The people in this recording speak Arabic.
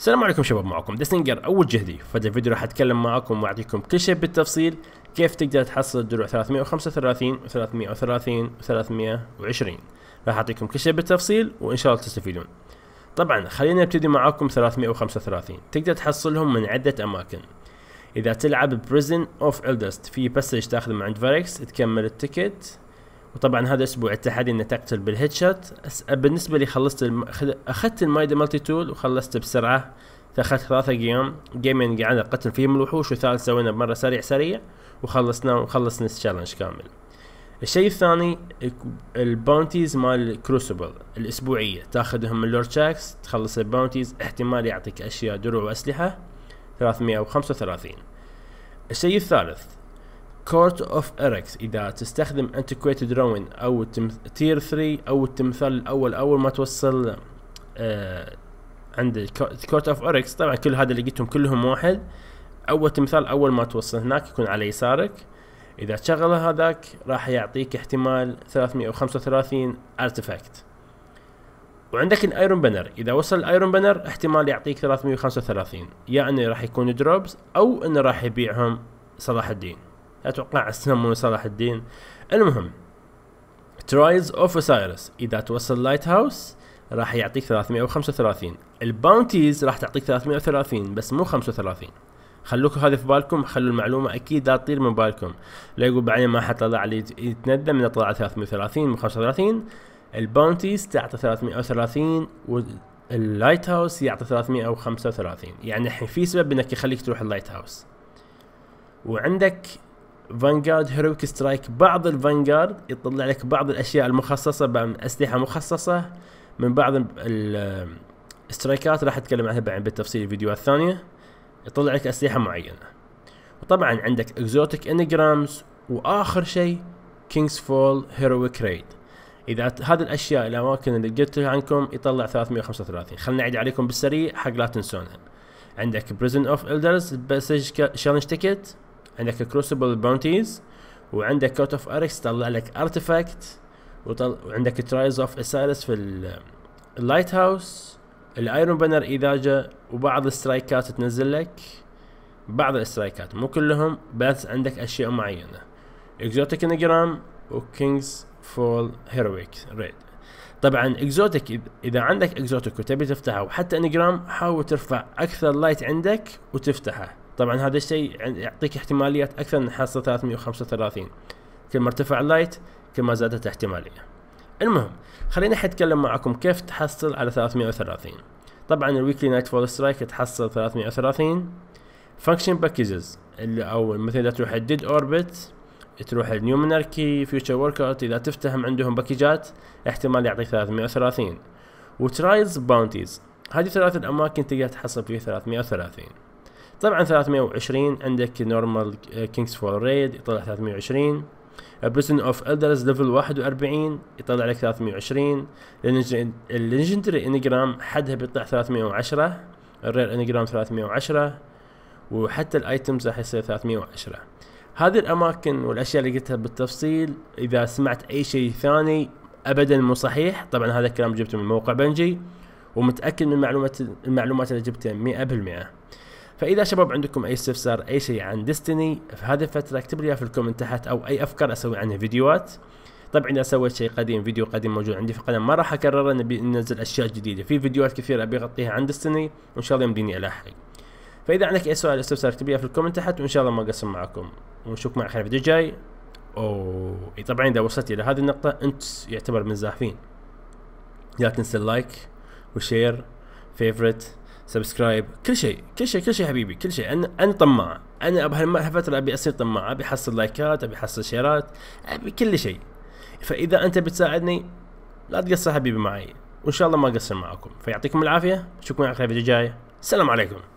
السلام عليكم شباب معكم ديسنجر اول جهدي في هذا الفيديو راح اتكلم معكم واعطيكم كل شيء بالتفصيل كيف تقدر تحصل دروع 335 و 330 و 320 راح اعطيكم كل شيء بالتفصيل وان شاء الله تستفيدون طبعا خلينا نبتدي معاكم 335 تقدر تحصلهم من عدة اماكن اذا تلعب بريزن اوف الدست في بسج تاخذ من عند فاركس تكمل التكت وطبعا هذا اسبوع التحدي انك تقتل بالهيد شوت بالنسبه لي خلصت الم... اخذت المايدا مالتي تول وخلصت بسرعه فاخذت ثلاثة جيم جيمين قعدنا قتل فيهم الوحوش وثالث سوينا بمره سريع سريع وخلصنا وخلصنا التشالنج كامل الشيء الثاني الباونتيز مال كروسبل الاسبوعيه تاخذهم من لورد شاكس تخلص الباونتيز احتمال يعطيك اشياء دروع واسلحه 335 الشيء الثالث كورت اوف اركس اذا تستخدم انتكويتد روين او تير 3 او التمثال الاول اول ما توصل آه، عند كورت اوف اركس طبعا كل هذا اللي قلتهم كلهم واحد اول تمثال اول ما توصل هناك يكون على يسارك اذا تشغله هذاك راح يعطيك احتمال 335 ارتفاكت وعندك الايرون بانر اذا وصل الايرون بانر احتمال يعطيك 335 يا يعني انه راح يكون دروبز او انه راح يبيعهم صلاح الدين اتوقع السمو صلاح الدين المهم ترايز اوف اوسايرس اذا توصل لايت هاوس راح يعطيك 335 الباونتيز راح تعطيك 330 بس مو 35 خلوكم هذا في بالكم خلوا المعلومة أكيد لا تطير من بالكم لا يقول بعدين ما حد طلع لي يتندم من طلع 330 من 35 الباونتيز تعطي 330 واللايت هاوس يعطي 335 يعني الحين في سبب إنك يخليك تروح اللايت هاوس وعندك فانجارد هيرويك سترايك بعض الفانجارد يطلع لك بعض الاشياء المخصصه بعض اسلحه مخصصه من بعض السترايكات راح اتكلم عنها بعدين بالتفصيل الفيديوهات الثانيه يطلع لك اسلحه معينه وطبعا عندك اكزوتيك انجرامز واخر شيء كينجز فول هيرويك ريد اذا هذه الاشياء الاماكن اللي قلت عنكم يطلع 335 خلنا نعيد عليكم بالسريع حق لا تنسونها عندك بريزن اوف الدرز بس شالنج تيكت عندك كروسبل باونتيز وعندك كوت اوف اركس طلع لك ارتفاكت وطل... وعندك ترايز اوف اسايرس في اللايت هاوس الايرون بانر اذا جاء وبعض السترايكات تنزل لك بعض السترايكات مو كلهم بس عندك اشياء معينه اكزوتيك انجرام وكينجز فول هيرويك ريد طبعا اكزوتيك اذا عندك اكزوتيك وتبي تفتحه وحتى انجرام حاول ترفع اكثر لايت عندك وتفتحه طبعا هذا الشيء يعني يعطيك احتماليات اكثر من حصه 335 كل ما ارتفع اللايت كل ما زادت الاحتماليه المهم خليني حتكلم معكم كيف تحصل على 330 طبعا الويكلي نايت فول سترايك تحصل 330 فانكشن باكجز اللي او مثلا اذا تروح الديد اوربت تروح مناركي فيوتشر ورك اوت اذا تفتهم عندهم باكجات احتمال يعطيك 330 وترايلز باونتيز هذه ثلاث الاماكن تقدر تحصل فيها 330 طبعا 320 عندك نورمال كينجز فور ريد يطلع 320 بريسن اوف الدرز ليفل 41 يطلع لك 320 الليجندري انجرام حدها بيطلع 310 الرير انجرام 310 وحتى الايتمز راح يصير 310 هذه الاماكن والاشياء اللي قلتها بالتفصيل اذا سمعت اي شيء ثاني ابدا مو صحيح طبعا هذا الكلام جبته من موقع بنجي ومتاكد من معلومات المعلومات اللي جبتها 100% فاذا شباب عندكم اي استفسار اي شيء عن ديستني في هذه الفتره اكتب لي في الكومنت تحت او اي افكار اسوي عنها فيديوهات طبعا اذا سويت شيء قديم فيديو قديم موجود عندي في القناه ما راح اكرره نبي ننزل اشياء جديده في فيديوهات كثيره ابي اغطيها عن ديستني وان شاء الله يمديني الحق فاذا عندك اي سؤال استفسار اكتب لي في الكومنت تحت وان شاء الله ما اقسم معكم ونشوفكم مع خير فيديو جاي او طبعا اذا وصلت الى هذه النقطه انت يعتبر من الزاحفين لا تنسى اللايك وشير فيفرت سبسكرايب كل شيء كل شيء كل شيء حبيبي كل شيء انا انا طماع انا بهالفتره ابي اصير طماع ابي احصل لايكات ابي احصل شيرات ابي كل شيء فاذا انت بتساعدني لا تقصر حبيبي معي وان شاء الله ما اقصر معكم فيعطيكم العافيه اشوفكم على خير الفيديو الجاي السلام عليكم